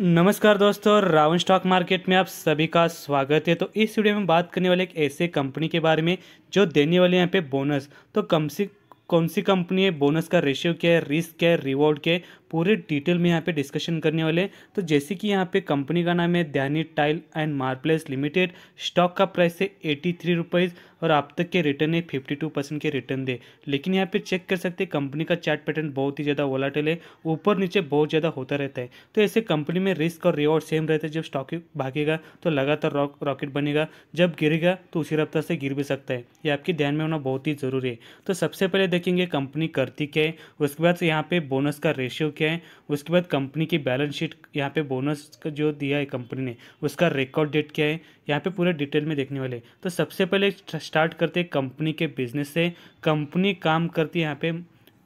नमस्कार दोस्तों Ravan stock market में आप सभी का स्वागत है तो इस वीडियो में बात करने वाले एक ऐसे कंपनी के बारे में जो देने वाले यहाँ पे बोनस तो कम से कौन सी कंपनी है बोनस का रेशियो क्या है रिस्क क्या है रिवॉर्ड क्या है पूरे डिटेल में यहाँ पे डिस्कशन करने वाले हैं तो जैसे कि यहाँ पे कंपनी का नाम है Dhyani tile and marbles limited stock का प्राइस है एटी थ्री रुपीज़ और आप तक के रिटर्न है फिफ्टी टू परसेंट के रिटर्न दे लेकिन यहाँ पे चेक कर सकते हैं कंपनी का चार्ट पैटर्न बहुत ही ज़्यादा वोलाटिल है ऊपर नीचे बहुत ज़्यादा होता रहता है तो ऐसे कंपनी में रिस्क और रिवॉर्ड सेम रहता है जब स्टॉक भागेगा तो लगातार रॉक रॉकेट बनेगा जब गिरेगा तो उसी रफ्तार से गिर भी सकता है ये आपके ध्यान में होना बहुत ही ज़रूरी है तो सबसे पहले देखेंगे कंपनी करती क्या है उसके बाद यहाँ पे बोनस का रेशियो क्या है उसके बाद कंपनी की बैलेंस शीट यहाँ पे बोनस का जो दिया है कंपनी ने उसका रिकॉर्ड डेट क्या है यहाँ पे पूरे डिटेल में देखने वाले तो सबसे पहले स्टार्ट करते हैं कंपनी के बिजनेस से कंपनी काम करती है यहाँ पे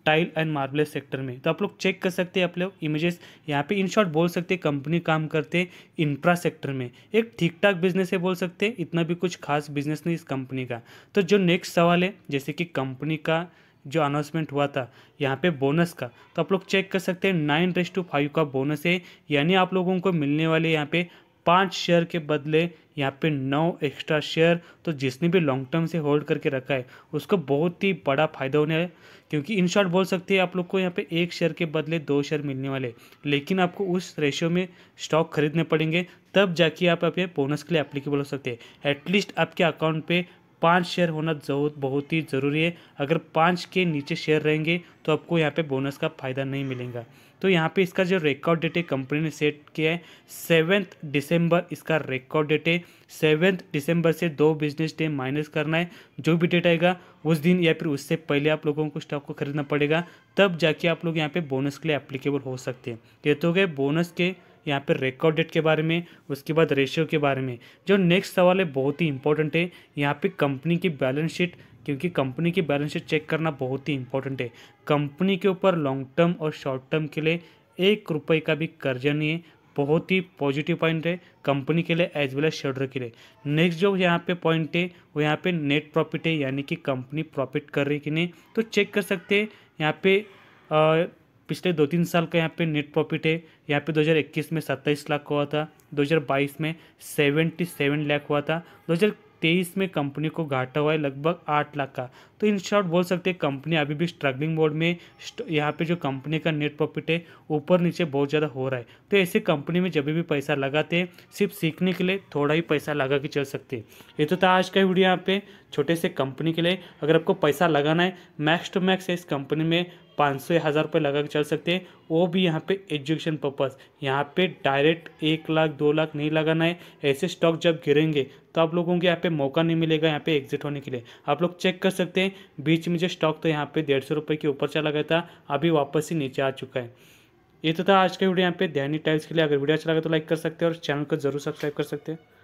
टाइल एंड मार्बल सेक्टर में तो आप लोग चेक कर सकते हैं आप लोग इमेजेस यहाँ पे इन शॉर्ट बोल सकते हैं कंपनी काम करते हैं इंफ्रा सेक्टर में एक ठीक ठाक बिजनेस है बोल सकते हैं इतना भी कुछ खास बिजनेस नहीं इस कंपनी का तो जो नेक्स्ट सवाल है जैसे कि कंपनी का जो अनाउंसमेंट हुआ था यहाँ पे बोनस का तो आप लोग चेक कर सकते हैं नाइन रेस टू फाइव का बोनस है यानी आप लोगों को मिलने वाले यहाँ पे पाँच शेयर के बदले यहाँ पे नौ एक्स्ट्रा शेयर तो जिसने भी लॉन्ग टर्म से होल्ड करके रखा है उसको बहुत ही बड़ा फायदा होने है क्योंकि इन शॉर्ट बोल सकते हैं आप लोग को यहाँ पे एक शेयर के बदले दो शेयर मिलने वाले लेकिन आपको उस रेशियो में स्टॉक खरीदने पड़ेंगे तब जाके आप अपने बोनस के लिए अप्लीकेबल हो सकते हैं एटलीस्ट आपके अकाउंट पे पाँच शेयर होना जरूर बहुत ही ज़रूरी है अगर पाँच के नीचे शेयर रहेंगे तो आपको यहाँ पे बोनस का फ़ायदा नहीं मिलेगा तो यहाँ पे इसका जो रिकॉर्ड डेट है कंपनी ने सेट किया है सेवन्थ दिसंबर इसका रिकॉर्ड डेट है सेवन्थ दिसंबर से दो बिजनेस डे माइनस करना है जो भी डेट आएगा उस दिन या फिर उससे पहले आप लोगों को स्टॉक को खरीदना पड़ेगा तब जाके आप लोग यहाँ पर बोनस के लिए अप्लीकेबल हो सकते हैं ये तो गए बोनस के यहाँ पर रिकॉर्ड डेट के बारे में उसके बाद रेशियो के बारे में जो नेक्स्ट सवाल है बहुत ही इंपॉर्टेंट है यहाँ पे कंपनी की बैलेंस शीट क्योंकि कंपनी की बैलेंस शीट चेक करना बहुत ही इंपॉर्टेंट है कंपनी के ऊपर लॉन्ग टर्म और शॉर्ट टर्म के लिए एक रुपये का भी कर्जा नहीं है बहुत ही पॉजिटिव पॉइंट है कंपनी के लिए एज वेल एज शेडर के लिए नेक्स्ट जो यहाँ पे पॉइंट है वो यहाँ पे नेट प्रॉफिट है यानी कि कंपनी प्रॉफिट कर रही कि नहीं तो चेक कर सकते हैं यहाँ पे आ, पिछले दो तीन साल का यहाँ पे नेट प्रॉफिट है यहाँ पे 2021 में 27 लाख हुआ था 2022 में 77 लाख हुआ था 2023 में कंपनी को घाटा हुआ है लगभग आठ लाख का तो इन शॉर्ट बोल सकते हैं कंपनी अभी भी स्ट्रगलिंग बोर्ड में यहाँ पे जो कंपनी का नेट प्रॉफिट है ऊपर नीचे बहुत ज़्यादा हो रहा है तो ऐसे कंपनी में जब भी पैसा लगाते हैं सिर्फ सीखने के लिए थोड़ा ही पैसा लगा के चल सकते हैं ये तो था आज का वीडियो यहाँ पे छोटे से कंपनी के लिए अगर आपको पैसा लगाना है मैक्स टू मैक्स इस कंपनी में पाँच सौ हज़ार रुपये लगा के चल सकते हैं वो भी यहाँ पे एजुकेशन पर्पज़ यहाँ पे डायरेक्ट एक लाख दो लाख नहीं लगाना है ऐसे स्टॉक जब गिरेंगे तो आप लोगों को यहाँ पे मौका नहीं मिलेगा यहाँ पे एग्जिट होने के लिए आप लोग चेक कर सकते हैं बीच में जो स्टॉक तो यहाँ पे डेढ़ सौ रुपये के ऊपर चला गया था अभी वापस ही नीचे आ चुका है ये तो था आज का वीडियो यहाँ पे ध्यानी टाइल्स के लिए अगर वीडियो अच्छा लगा तो लाइक कर सकते हैं और चैनल को जरूर सब्सक्राइब कर सकते हैं